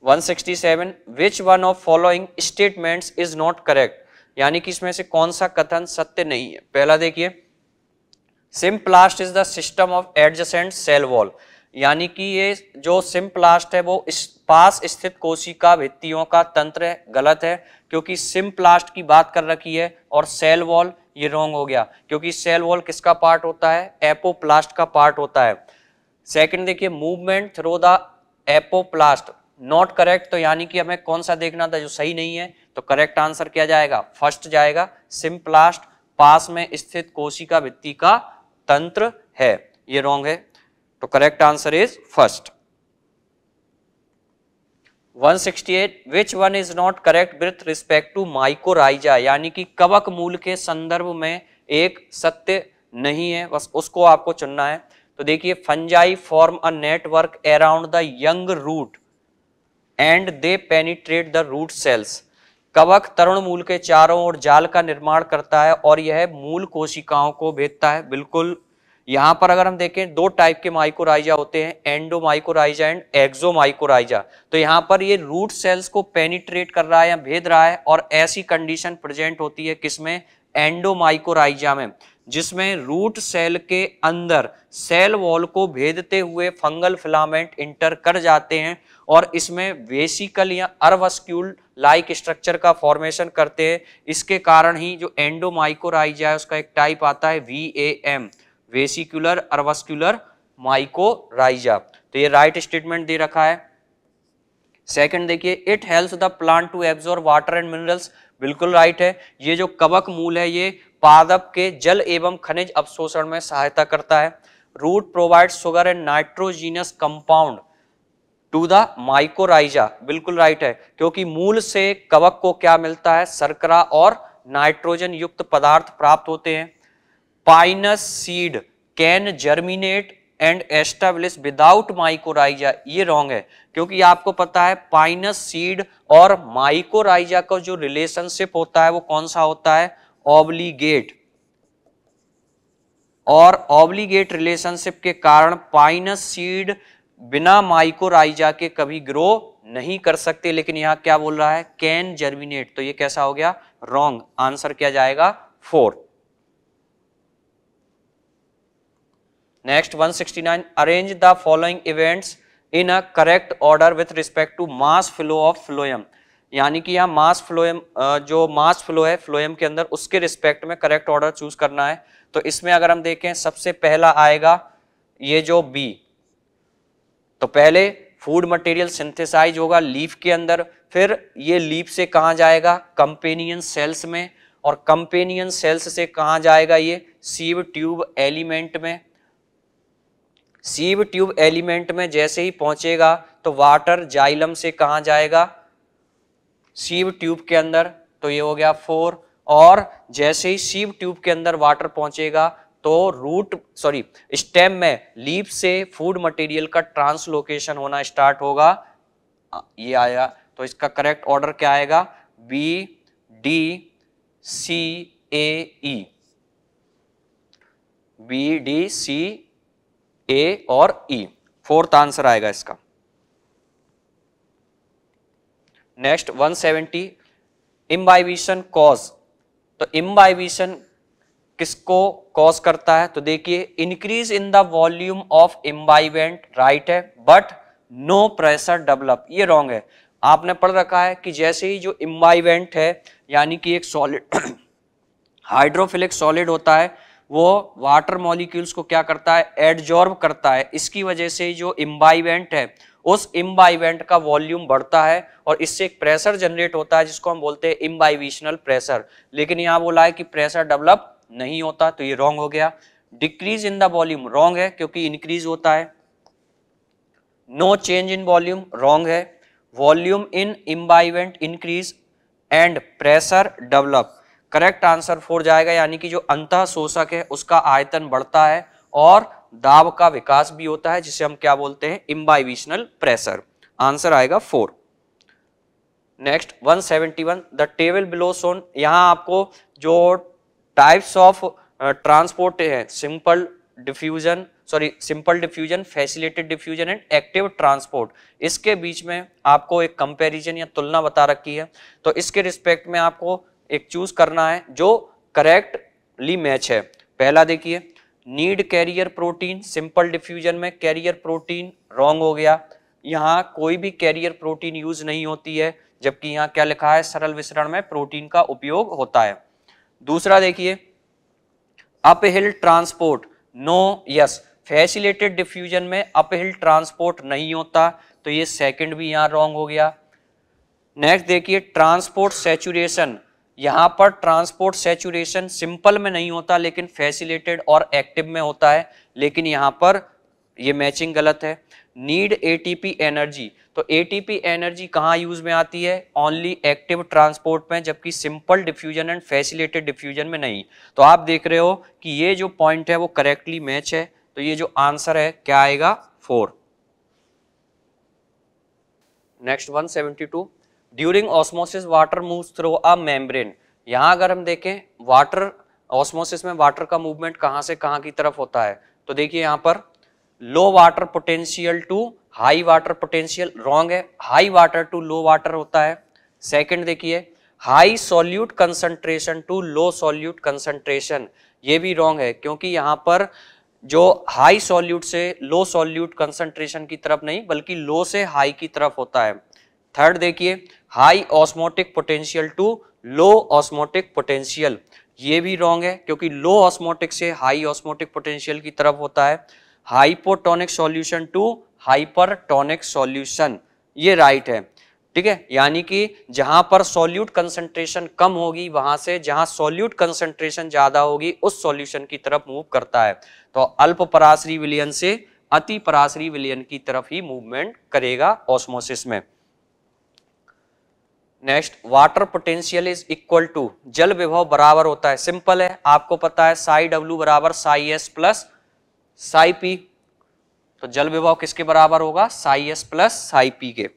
167 which one of following statements is not correct यानी कि इसमें से कौन सा कथन सत्य नहीं है पहला देखिए symplast is the system of adjacent cell wall यानी कि ये जो सिम्प्लास्ट है वो इस पास स्थित कोशिका भित्तियों का तंत्र है, गलत है क्योंकि सिम्प्लास्ट की बात कर रखी है और सेल वॉल ये रॉन्ग हो गया क्योंकि सेल वॉल किसका पार्ट होता है एपोप्लास्ट का पार्ट होता है सेकंड देखिए movement through the apoplast not correct तो यानी कि हमें कौन सा देखना था जो सही नहीं है तो करेक्ट आंसर क्या जाएगा फर्स्ट जाएगा सिम्प्लास्ट पास में स्थित कोशिका भित्ति का तंत्र है ये रॉन्ग है तो correct answer is first 168 which one is not correct with respect to mycorrhiza यानी कि कवक मूल के संदर्भ में एक सत्य नहीं है बस उसको आपको चुनना है तो देखिए fungi form a network around the young root and they penetrate the root cells कवक तरुण मूल के चारों ओर जाल का निर्माण करता है और यह मूल कोशिकाओं को भेदता है बिल्कुल यहाँ पर अगर हम देखें दो टाइप के माइकोराइजा होते हैं एंडोमाइकोराइजा एंड माइकोराइजा तो यहाँ पर ये रूट सेल्स को पेनिट्रेट कर रहा है या भेद रहा है और ऐसी कंडीशन प्रेजेंट होती है किसमें एंडोमाइकोराइजा में जिसमें रूट सेल के अंदर सेल वॉल को भेदते हुए फंगल फिलामेंट इंटर कर जाते हैं और इसमें वेसिकल या अर्वस्क्यूल लाइक स्ट्रक्चर का फॉर्मेशन करते हैं इसके कारण ही जो एंडोमाइकोराइजा है उसका एक टाइप आता है V A M vesicular arbuscular mycorrhiza तो ये राइट स्टेटमेंट दे रखा है सेकंड देखिए it helps the plant to absorb water and minerals बिल्कुल राइट है ये जो कवक मूल है ये पादप के जल एवं खनिज अवशोषण में सहायता करता है root provide sugar and nitrogenous compound to the mycorrhiza बिल्कुल राइट है क्योंकि मूल से कवक को क्या मिलता है सरकरा और नाइट्रोजन युक्त पदार्थ प्राप्त होते हैं pinus seed can germinate and establish without mycorrhiza ये रॉन्ग है क्योंकि आपको पता है पाइनस सीड और माइकोराइजा का जो रिलेशनशिप होता है वो कौन सा होता है ऑब्लीगेट और ऑब्लीगेट रिलेशनशिप के कारण पाइनस सीड बिना माइकोराइजा के कभी ग्रो नहीं कर सकते लेकिन यहां क्या बोल रहा है कैन जर्मिनेट तो ये कैसा हो गया रॉन्ग आंसर क्या जाएगा four next 169 arrange the following events in a correct order with respect to mass flow of phloem यानी कि यहां मास फ्लोएम जो मास फ्लो है फ्लोएम के अंदर उसके रिस्पेक्ट में करेक्ट ऑर्डर चूज करना है तो इसमें अगर हम देखें सबसे पहला आएगा ये जो बी तो पहले फूड मटेरियल सिंथेसाइज होगा लीफ के अंदर फिर ये लीफ से कहाँ जाएगा कंपेनियन सेल्स में और कंपेनियन सेल्स से कहाँ जाएगा ये सीव ट्यूब एलिमेंट में सीव ट्यूब एलिमेंट में जैसे ही पहुंचेगा तो वाटर जाइलम से कहाँ जाएगा सीव ट्यूब के अंदर तो ये हो गया फोर और जैसे ही सीव ट्यूब के अंदर वाटर पहुंचेगा तो रूट सॉरी स्टेम में लीप से फूड मटेरियल का ट्रांसलोकेशन होना स्टार्ट होगा ये आया तो इसका करेक्ट ऑर्डर क्या आएगा B D C A E B D C A और ई फोर्थ आंसर आएगा इसका नेक्स्ट 170 सेवेंटी इम्बाइबिशन कॉज तो इम्बाइबिशन किसको कॉज करता है तो देखिए increase in the volume of imbibant right है बट नो प्रेशर डेवलप ये रॉन्ग है आपने पढ़ रखा है कि जैसे ही जो इम्बाइवेंट है यानी कि एक सॉलिड हाइड्रोफिलिक सॉलिड होता है वो वाटर मॉलिक्यूल्स को क्या करता है एडजॉर्ब करता है इसकी वजह से जो इम्बाइवेंट है उस इम्बाइवेंट का वॉल्यूम बढ़ता है और इससे एक प्रेशर जनरेट होता है जिसको हम बोलते हैं इम्बाइविशनल प्रेशर लेकिन यहाँ बोला है कि प्रेशर डेवलप नहीं होता तो ये रॉन्ग हो गया decrease in the volume wrong है क्योंकि इंक्रीज होता है no change in volume wrong है volume in imbibant increase and pressure develop correct answer four जाएगा यानी कि जो अंत शोषक है उसका आयतन बढ़ता है और दाब का विकास भी होता है जिसे हम क्या बोलते हैं इम्बाइविशनल प्रेशर आंसर आएगा four next 171 one the table below shown यहाँ आपको जो टाइप्स ऑफ ट्रांसपोर्ट हैं simple diffusion sorry simple diffusion facilitated diffusion and active transport इसके बीच में आपको एक कंपैरिजन या तुलना बता रखी है तो इसके रिस्पेक्ट में आपको एक चूज करना है जो करेक्टली मैच है पहला देखिए need carrier protein simple diffusion में कैरियर प्रोटीन रॉन्ग हो गया यहाँ कोई भी कैरियर प्रोटीन यूज नहीं होती है जबकि यहाँ क्या लिखा है सरल विसरण में प्रोटीन का उपयोग होता है दूसरा देखिए uphill transport no yes facilitated diffusion में अपहिल ट्रांसपोर्ट नहीं होता तो ये सेकंड भी यहाँ रॉन्ग हो गया नेक्स्ट देखिए ट्रांसपोर्ट सेचुरेशन यहाँ पर ट्रांसपोर्ट सेचुरेशन सिंपल में नहीं होता लेकिन फैसिलेटेड और एक्टिव में होता है लेकिन यहाँ पर ये मैचिंग गलत है नीड एटीपी एनर्जी तो एटीपी एनर्जी कहाँ यूज में आती है ओनली एक्टिव ट्रांसपोर्ट में जबकि simple diffusion and facilitated diffusion में नहीं तो आप देख रहे हो कि ये जो पॉइंट है वो करेक्टली मैच है तो ये जो आंसर है क्या आएगा four next 172 during osmosis water move through a membrane यहाँ अगर हम देखें वाटर ऑस्मोसिस में वाटर का मूवमेंट कहाँ से कहाँ की तरफ होता है तो देखिए यहाँ पर low water potential to high water potential wrong है high water to low water होता है सेकंड देखिए high solute concentration to low solute concentration ये भी रॉन्ग है क्योंकि यहाँ पर जो हाई सॉल्यूट से लो सॉल्यूट कंसंट्रेशन की तरफ नहीं बल्कि लो से हाई की तरफ होता है थर्ड देखिए high osmotic potential to low osmotic potential ये भी रॉन्ग है क्योंकि लो ऑस्मोटिक से हाई ऑस्मोटिक पोटेंशियल की तरफ होता है hypotonic solution to hypertonic solution ये राइट है ठीक है यानी कि जहां पर सॉल्यूट कंसंट्रेशन कम होगी वहां से जहां सॉल्यूट कंसंट्रेशन ज्यादा होगी उस सॉल्यूशन की तरफ मूव करता है तो अल्प पराशरी विलियन से अति पराशरी विलियन की तरफ ही मूवमेंट करेगा ऑस्मोसिस में next water potential is equal to जल विभव बराबर होता है सिंपल है आपको पता है साई डब्ल्यू बराबर psi S plus psi P तो जल विभाव किसके बराबर होगा psi S plus psi P के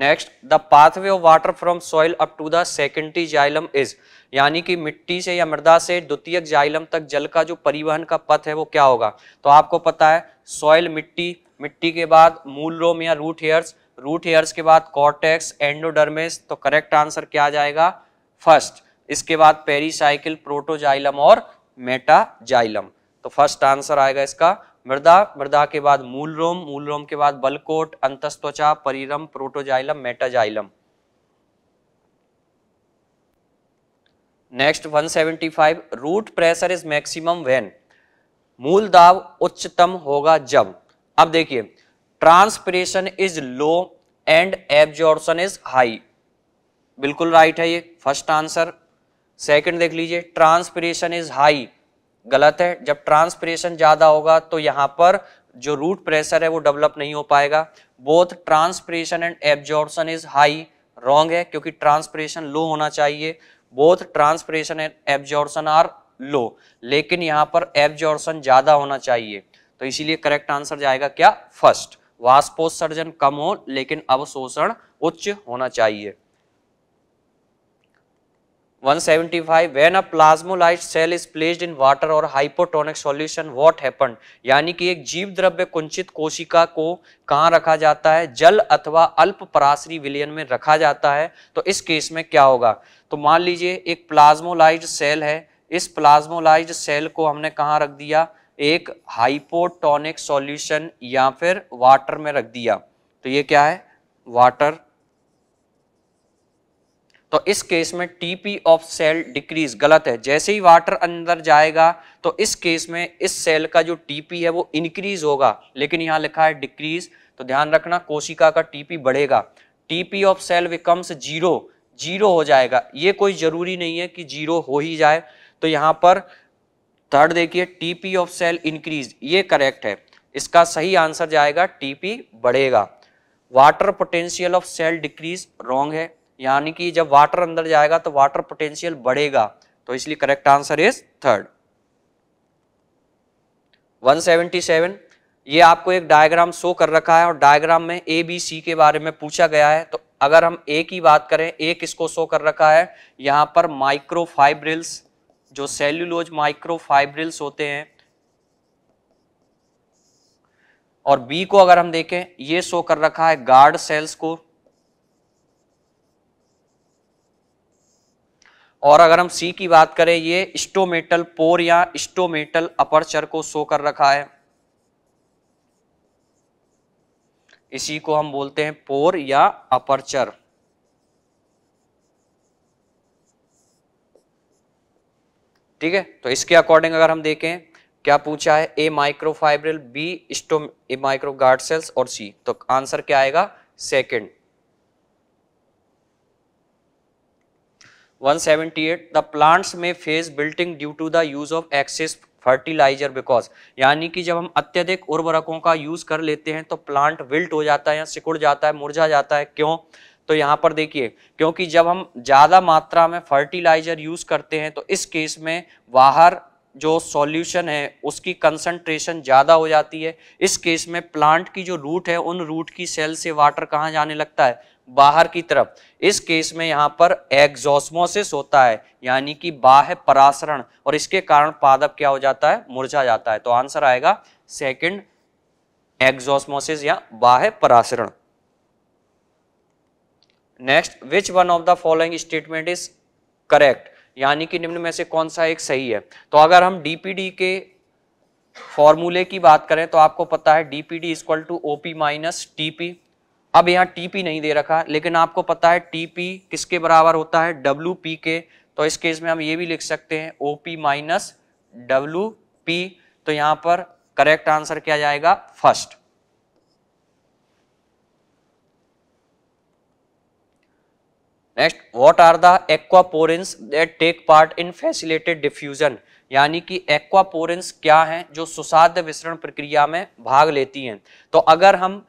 next the pathway of water from soil up to the secondary xylem is यानी कि मिट्टी से या मृदा से द्वितीय जाइलम तक जल का जो परिवहन का पथ है वो क्या होगा तो आपको पता है सॉइल मिट्टी मिट्टी के बाद मूल रोम या रूट हेयर्स रूट हेयर्स के बाद कॉर्टेक्स एंडोडर्मिस तो करेक्ट आंसर क्या आ जाएगा फर्स्ट इसके बाद पेरीसाइकिल प्रोटोजाइलम और मेटाजाइलम तो फर्स्ट आंसर आएगा इसका मृदा मृदा के बाद मूल रोम मूल रोम के बाद बलकोट अंतस्त्वचा परिरम protoxylem metaxylem next 175 root pressure is maximum when मूल दाब उच्चतम होगा जब अब देखिए transpiration is low and absorption is high बिल्कुल राइट है ये फर्स्ट आंसर सेकंड देख लीजिए ट्रांसप्रेशन इज हाई गलत है जब ट्रांसप्रेशन ज़्यादा होगा तो यहाँ पर जो रूट प्रेशर है वो डेवलप नहीं हो पाएगा both transpiration and absorption is high wrong है क्योंकि ट्रांसप्रेशन लो होना चाहिए both transpiration and absorption are low लेकिन यहाँ पर एब्जॉर्बन ज़्यादा होना चाहिए तो इसीलिए करेक्ट आंसर जाएगा क्या फर्स्ट वाष्पोत्सर्जन कम हो लेकिन अवशोषण उच्च होना चाहिए 175 when a plasmolysed cell is placed in water और हाइपोटोनिक सॉल्यूशन व्हाट हैपन यानी कि एक जीव द्रव्य कुंचित कोशिका को कहाँ रखा जाता है जल अथवा अल्प परासरी विलयन में रखा जाता है तो इस केस में क्या होगा तो मान लीजिए एक प्लाज्मोलाइट सेल है इस प्लाज्मोलाइट सेल को हमने कहाँ रख दिया एक हाइपोटोनिक सॉल्यूशन या फिर वाटर में रख दिया तो ये क्या है वाटर तो इस केस में टीपी ऑफ सेल डिक्रीज गलत है जैसे ही वाटर अंदर जाएगा तो इस केस में इस सेल का जो टीपी है वो इंक्रीज होगा लेकिन यहाँ लिखा है डिक्रीज तो ध्यान रखना कोशिका का टीपी बढ़ेगा TP of cell becomes zero zero हो जाएगा ये कोई जरूरी नहीं है कि जीरो हो ही जाए तो यहाँ पर थर्ड देखिए टीपी ऑफ सेल इंक्रीज ये करेक्ट है इसका सही आंसर जाएगा टीपी बढ़ेगा water potential of cell decrease wrong है यानी कि जब वाटर अंदर जाएगा तो वाटर पोटेंशियल बढ़ेगा तो इसलिए करेक्ट आंसर इज थर्ड 177 ये आपको एक डायग्राम शो कर रखा है और डायग्राम में ए बी सी के बारे में पूछा गया है तो अगर हम ए की बात करें ए किसको शो कर रखा है यहाँ पर माइक्रोफाइब्रिल्स जो सेल्यूलोज माइक्रोफाइब्रिल्स होते हैं और बी को अगर हम देखें ये शो कर रखा है गार्ड सेल्स को और अगर हम सी की बात करें ये स्टोमेटल पोर या स्टोमेटल अपरचर को शो कर रखा है इसी को हम बोलते हैं पोर या अपरचर ठीक है तो इसके अकॉर्डिंग अगर हम देखें क्या पूछा है A microfibril B stoma A micro guard cells और सी तो आंसर क्या आएगा सेकंड 178 द प्लांट्स में face wilting due to the use of excess fertilizer because यानी कि जब हम अत्यधिक उर्वरकों का यूज कर लेते हैं तो प्लांट विल्ट हो जाता है या सिकुड़ जाता है मुरझा जाता है क्यों तो यहाँ पर देखिए क्योंकि जब हम ज़्यादा मात्रा में फर्टिलाइजर यूज़ करते हैं तो इस केस में बाहर जो सॉल्यूशन है उसकी कंसंट्रेशन ज़्यादा हो जाती है इस केस में प्लांट की जो रूट है उन रूट की सेल से वाटर कहाँ जाने लगता है बाहर की तरफ इस केस में यहाँ पर एग्जोस्मोसिस होता है यानी कि बाह्य परासरण और इसके कारण पादप क्या हो जाता है मुरझा जाता है तो आंसर आएगा सेकंड एग्जोस्मोसिस या बाह्य परासरण next which one of the following statement is correct यानी कि निम्न में से कौन सा एक सही है तो अगर हम डीपीडी के फॉर्मूले की बात करें तो आपको पता है DPD is equal to OP minus TP अब यहाँ टीपी नहीं दे रखा लेकिन आपको पता है टीपी किसके बराबर होता है डब्ल्यू पी के तो इस केस में हम ये भी लिख सकते हैं O P minus W P तो यहाँ पर करेक्ट आंसर क्या जाएगा first next what are the aquaporins that take part in facilitated diffusion यानी कि एक्वापोरेंस क्या है जो सुसाध्य विसरण प्रक्रिया में भाग लेती हैं तो अगर हम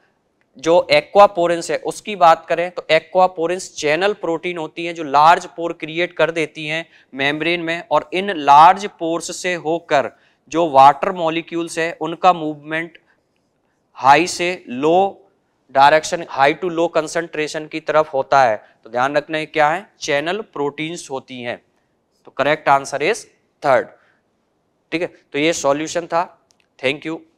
जो एक्वापोरेंस है उसकी बात करें तो एक्वापोरेंस चैनल प्रोटीन होती है जो लार्ज पोर क्रिएट कर देती हैं मेम्ब्रेन में और इन लार्ज पोर्स से होकर जो वाटर मॉलिक्यूल्स है उनका मूवमेंट हाई से low direction high to low concentration की तरफ होता है तो ध्यान रखना है क्या है चैनल प्रोटीन्स होती हैं तो करेक्ट आंसर इज थर्ड ठीक है तो ये सॉल्यूशन था थैंक यू